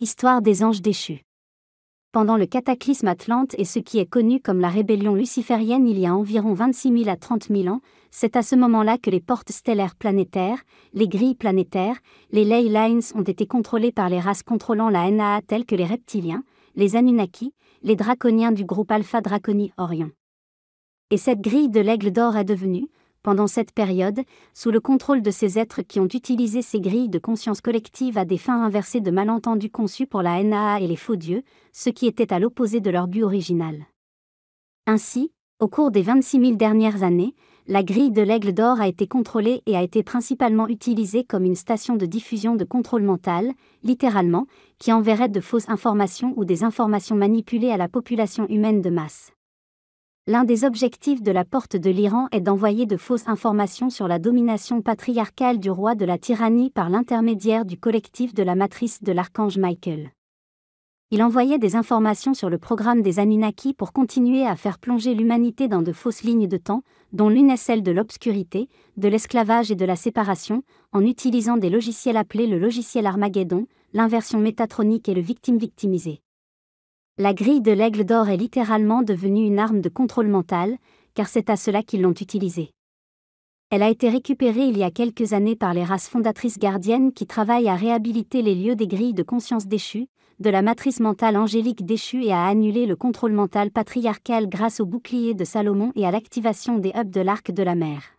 Histoire des anges déchus. Pendant le cataclysme Atlante et ce qui est connu comme la rébellion luciférienne il y a environ 26 000 à 30 000 ans, c'est à ce moment-là que les portes stellaires planétaires, les grilles planétaires, les ley lines ont été contrôlées par les races contrôlant la NAA telles que les reptiliens, les Anunnaki, les draconiens du groupe Alpha Draconi Orion. Et cette grille de l'aigle d'or est devenue, pendant cette période, sous le contrôle de ces êtres qui ont utilisé ces grilles de conscience collective à des fins inversées de malentendus conçus pour la NAA et les faux dieux, ce qui était à l'opposé de leur but original. Ainsi, au cours des 26 000 dernières années, la grille de l'Aigle d'Or a été contrôlée et a été principalement utilisée comme une station de diffusion de contrôle mental, littéralement, qui enverrait de fausses informations ou des informations manipulées à la population humaine de masse. L'un des objectifs de la porte de l'Iran est d'envoyer de fausses informations sur la domination patriarcale du roi de la tyrannie par l'intermédiaire du collectif de la matrice de l'archange Michael. Il envoyait des informations sur le programme des Anunnaki pour continuer à faire plonger l'humanité dans de fausses lignes de temps, dont l'une est celle de l'obscurité, de l'esclavage et de la séparation, en utilisant des logiciels appelés le logiciel Armageddon, l'inversion métatronique et le victime victimisé. La grille de l'aigle d'or est littéralement devenue une arme de contrôle mental, car c'est à cela qu'ils l'ont utilisée. Elle a été récupérée il y a quelques années par les races fondatrices gardiennes qui travaillent à réhabiliter les lieux des grilles de conscience déchues, de la matrice mentale angélique déchue et à annuler le contrôle mental patriarcal grâce au bouclier de Salomon et à l'activation des hubs de l'arc de la mer.